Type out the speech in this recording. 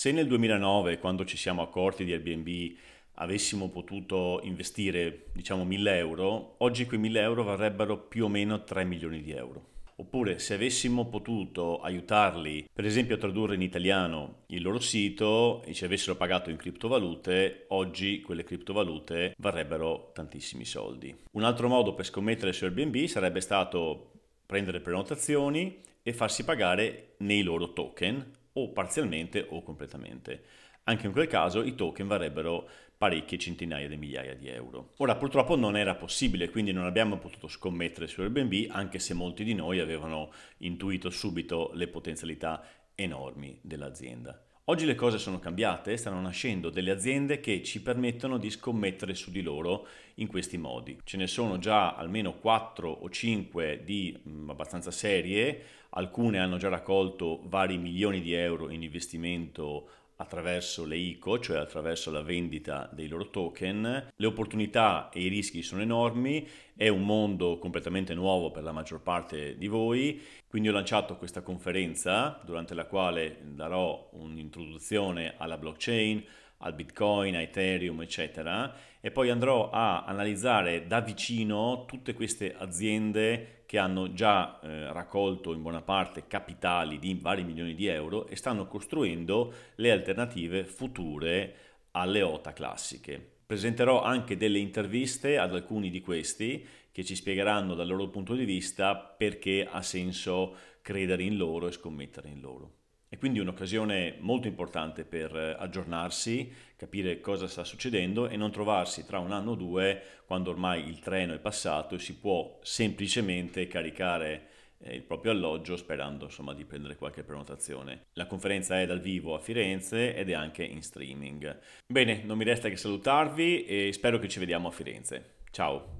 se nel 2009, quando ci siamo accorti di Airbnb, avessimo potuto investire diciamo 1000 euro, oggi quei 1000 euro varrebbero più o meno 3 milioni di euro. Oppure se avessimo potuto aiutarli, per esempio a tradurre in italiano il loro sito e ci avessero pagato in criptovalute, oggi quelle criptovalute varrebbero tantissimi soldi. Un altro modo per scommettere su Airbnb sarebbe stato prendere prenotazioni e farsi pagare nei loro token o parzialmente o completamente. Anche in quel caso i token varrebbero parecchie centinaia di migliaia di euro. Ora purtroppo non era possibile, quindi non abbiamo potuto scommettere su Airbnb, anche se molti di noi avevano intuito subito le potenzialità enormi dell'azienda. Oggi le cose sono cambiate, stanno nascendo delle aziende che ci permettono di scommettere su di loro in questi modi. Ce ne sono già almeno 4 o 5 di mh, mm, abbastanza serie, alcune hanno già raccolto vari milioni di euro in investimento attraverso le ICO, cioè attraverso la vendita dei loro token. Le opportunità e i rischi sono enormi, è un mondo completamente nuovo per la maggior parte di voi, quindi ho lanciato questa conferenza durante la quale darò un'introduzione alla blockchain, al Bitcoin, a Ethereum, eccetera, e poi andrò a analizzare da vicino tutte queste aziende che hanno già eh, raccolto in buona parte capitali di vari milioni di euro e stanno costruendo le alternative future alle OTA classiche. Presenterò anche delle interviste ad alcuni di questi che ci spiegheranno dal loro punto di vista perché ha senso credere in loro e scommettere in loro. È quindi un'occasione molto importante per eh, aggiornarsi, capire cosa sta succedendo e non trovarsi tra un anno o due quando ormai il treno è passato e si può semplicemente caricare eh, il proprio alloggio sperando insomma di prendere qualche prenotazione. La conferenza è dal vivo a Firenze ed è anche in streaming. Bene, non mi resta che salutarvi e spero che ci vediamo a Firenze. Ciao!